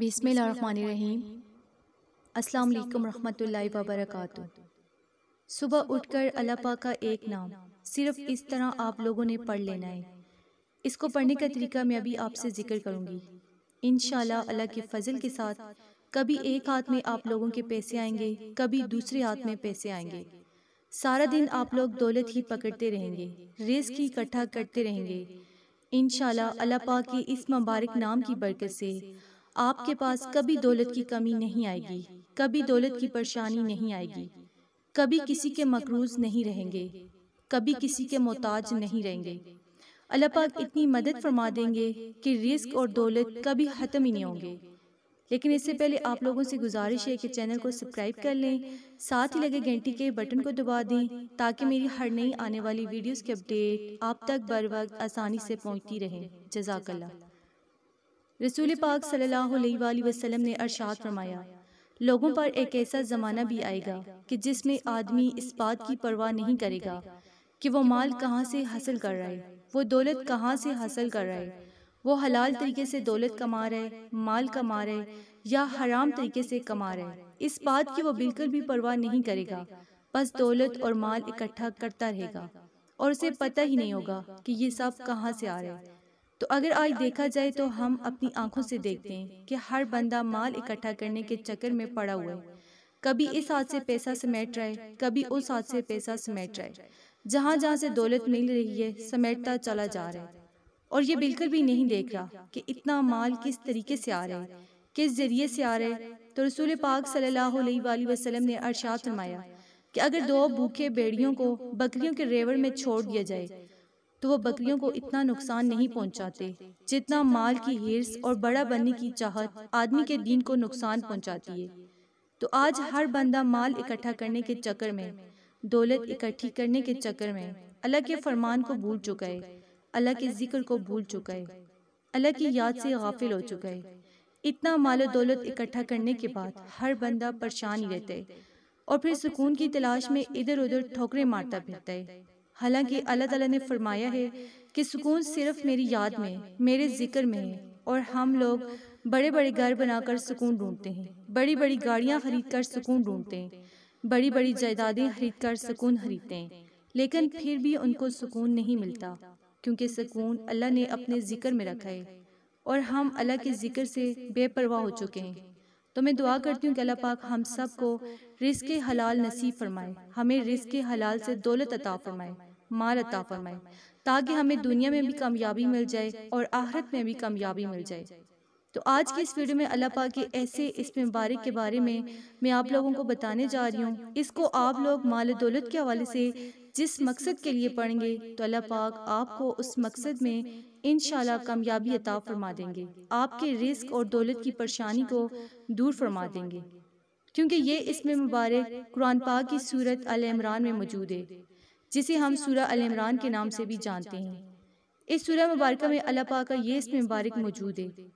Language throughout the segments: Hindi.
बिसमीम अस्सलाम वालेकुम रहमतुल्लाहि व बरकातहू सुबह उठकर अल्लाह पाक का एक नाम सिर्फ इस तरह आप लोगों ने पढ़ लेना है इसको पढ़ने का तरीका मैं अभी आपसे ज़िक्र करूँगी इन अल्लाह के फजल के साथ कभी एक हाथ में आप लोगों के पैसे आएंगे कभी दूसरे हाथ में पैसे आएंगे सारा दिन आप लोग दौलत ही पकड़ते रहेंगे रिस्क ही इकट्ठा करते रहेंगे इन अल्लाह पाक के इस मुबारक नाम की बरकत से आपके पास कभी दौलत की कमी नहीं आएगी कभी दौलत की परेशानी नहीं आएगी कभी किसी के मकरूज नहीं रहेंगे कभी किसी के मोहताज नहीं रहेंगे अल्लाह पाक इतनी मदद फरमा देंगे कि रिस्क और दौलत कभी ख़त्म ही नहीं होंगे लेकिन इससे पहले आप लोगों से गुजारिश है कि चैनल को सब्सक्राइब कर लें साथ ही लगे घंटी के बटन को दबा दें ताकि मेरी हर नई आने वाली वीडियोस के अपडेट आप तक बर वक्त आसानी से पहुंचती रहें जजाकल्ला रसूल पाक सल्लल्लाहु अलैहि वसल्लम ने अरशाद फरमाया लोगों पर एक ऐसा ज़माना भी आएगा कि जिसमें आदमी इस बात की परवाह नहीं करेगा कि वो माल कहाँ से हासिल कर रहा है वो दौलत कहाँ से हासिल कर रहा है वो हलाल तरीके से दौलत कमा रहा है माल कमा रहा है या हराम तरीके से कमा रहा है इस बात की वो बिल्कुल भी परवाह नहीं करेगा बस दौलत और माल इकट्ठा करता रहेगा और उसे पता ही नहीं होगा कि ये सब कहाँ से आ रहा है तो अगर आज देखा जाए तो, तो हम अपनी आंखों से देखते हैं कि हर बंदा माल इकट्ठा करने के चक्कर में पड़ा हुआ है कभी इस हाथ से पैसा समेट रहा है कभी उस हाथ से पैसा समेट रहा है जहाँ जहाँ से दौलत मिल रही है समेटता चला जा रहा है और ये बिल्कुल भी नहीं देख रहा कि इतना माल किस तरीके से आ रहा है किस जरिए से आ रहा है तो रसूल पाक सल्ला वसलम ने अर्शात फरमाया कि अगर दो भूखे बेड़ियों को बकरियों के रेवड़ में छोड़ दिया जाए तो वो बकरियों को इतना नुकसान नहीं पहुंचाते जितना माल की हिर्स और बड़ा बनने की चाहत आदमी के दीन को नुकसान पहुंचाती है तो आज हर बंदा माल इकट्ठा करने के चक्कर में दौलत इकट्ठी करने के चक्कर में अल्लाह के फरमान को भूल चुका है अल्लाह के जिक्र को भूल चुका है अल्लाह की याद से गाफिल हो चुका है इतना माल दौलत इकट्ठा करने के बाद हर बंदा परेशान ही रहता है और फिर सुकून की तलाश में इधर उधर ठोकरें मारता फिरता है हालांकि अल्लाह ताला ने फरमाया है कि सुकून सिर्फ मेरी याद में मेरे जिक्र में है और हम लोग बड़े बड़े घर बनाकर सुकून ढूंढते हैं बड़ी बड़ी गाड़ियाँ खरीद कर सुकून ढूंढते हैं बड़ी बड़ी जायदादें खरीद कर सुकून खरीदते हैं लेकिन फिर भी उनको सुकून नहीं मिलता क्योंकि सुकून अल्लाह ने अपने जिक्र में रखा है और हम अल्लाह के जिक्र से बेपरवाह हो चुके हैं तो मैं दुआ करती हूँ कि अल्लाह पाक हम सब को रिस्क हलाल नसीब फरमाए हमें रिस्क हलाल से दौलत अता फरमाए माल अता फरमाए ताकि हमें दुनिया में भी कामयाबी मिल जाए और आहरत में भी कामयाबी मिल जाए तो आज की इस वीडियो में अल्लाह पाक के ऐसे इस मुबारक के बारे में मैं आप लोगों को बताने जा रही हूँ इसको आप लोग माल दौलत के हवाले से जिस मकसद के लिए पढ़ेंगे तो अल्लाह पाक आपको उस मकसद में इन कामयाबी अता फरमा देंगे आपके रिस्क और दौलत की परेशानी को दूर फरमा देंगे क्योंकि ये इसमें मुबारक कुरान पाक की सूरत अल इमरान में मौजूद है जिसे हम सूरह अल इमरान के नाम से भी जानते हैं इस सूर्य मुबारक में अल्लाह पा का ये इसमें मुबारक मौजूद है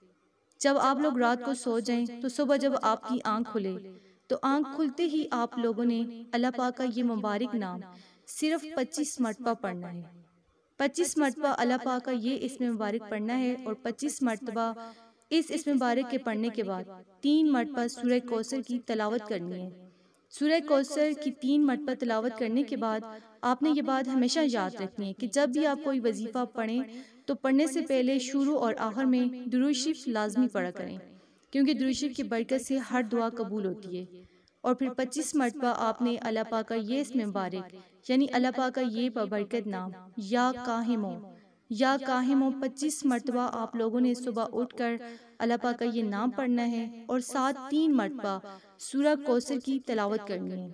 जब आप लोग रात को सो जाएं तो सुबह जब आपकी आंख खुले तो, तो आंख खुलते ही आप लोगों ने अल्लाह पा का ये मुबारक नाम सिर्फ 25 मरतबा पढ़ना है पच्चीस मरतबा अल्लाह पा का ये इसमें मुबारक पढ़ना है और पच्चीस मरतबा इस इसमें मुबारक के पढ़ने के बाद तीन मरतबा सूर्य कौसर की तलावत करनी है सूर्य कौसर की तीन मरतबा तलावत करने के बाद आपने ये बात हमेशा याद रखनी है कि जब भी आप कोई वजीफ़ा पढ़ें तो पढ़ने से पहले शुरू और आखिर में दुरुशरीफ लाजमी पढ़ा करें क्योंकि दुरुशरीफ की बरकत से हर दुआ कबूल होती है और फिर पच्चीस मरतबा आपने अल्लाह पा का ये इसमें मुबारक यानी अल्लाह पा का ये बबरकत नाम या काहिमो या काहिमो पच्चीस मरतबा आप लोगों ने सुबह उठ कर का ये नाम पढ़ना है और साथ तीन मरतबा सूरह कौसर की तलावत करनी है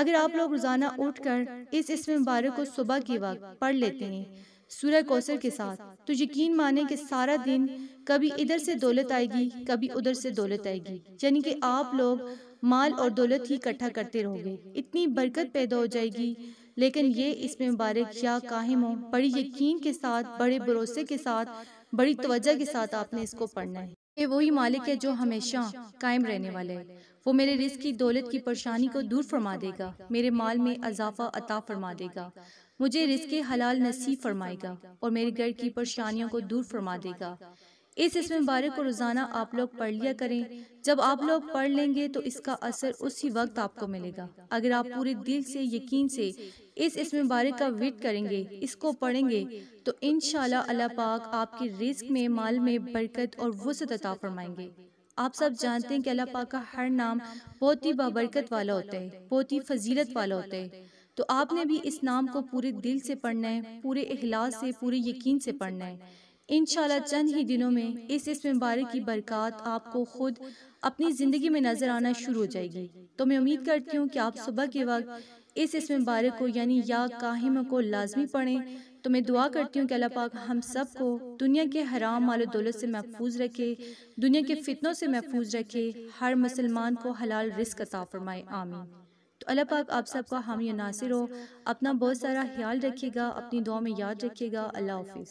अगर आप लोग रोज़ाना उठ कर इस इसमें मुबारक को सुबह के वक्त पढ़ लेते हैं सूर्य कौसर के साथ तो, तो यकीन माने कि सारा दिन कभी इधर से दौलत आएगी कभी उधर से दौलत आएगी यानी कि आप लोग माल और दौलत ही इकट्ठा करते रहोगे इतनी बरकत पैदा हो जाएगी लेकिन ये इसमें मुबारक या काहिम हो बड़ी यकीन के साथ बड़े भरोसे के साथ बड़ी तवज्जा के साथ आपने इसको पढ़ना है ये वही मालिक है जो हमेशा कायम रहने वाला है वो मेरे रिस्क की दौलत की परेशानी को दूर फरमा देगा मेरे माल में अजाफा अता फरमा देगा मुझे रिस्क हलाल नसीब फरमाएगा और मेरे घर की परेशानियों को दूर फरमा देगा इस इसमें मुबारक को रोज़ाना आप लोग पढ़ लिया करें जब आप लोग पढ़ लेंगे तो इसका असर उसी वक्त आपको मिलेगा अगर आप पूरे दिल से यकीन से इस इसमें मुबारक का वेट करेंगे इसको पढ़ेंगे तो इन अल्लाह पाक आपके रिस्क में माल में बरकत और वसत अता फरमाएंगे आप सब जानते हैं कि अल्लाह पाक का हर नाम बहुत ही बाबरकत वाला होता है बहुत ही फजीलत वाला होता है तो आपने भी इस नाम को पूरे दिल से पढ़ना है पूरे अखलास से पूरे यकीन से पढ़ना है इन चंद ही दिनों में इस इस मुबारक की बरकत आपको खुद अपनी ज़िंदगी में नज़र आना शुरू हो जाएगी तो मैं उम्मीद करती हूँ कि आप सुबह के वक्त इस इस मुबारक को यानी या काहिम को लाजमी पढ़ें तो मैं दुआ करती हूँ कि अल्लाह पाक हम सब को दुनिया के हराम माल दौलत से महफूज रखे दुनिया के फितनों से महफूज रखे हर मुसलमान को हलाल रिस्क अता फरमाए आमीन तो अल्लाह पाक आप सबका हामी नासिर हो अपना बहुत सारा ख्याल रखिएगा अपनी दुआ में याद रखिएगा अल्लाह हाफिज़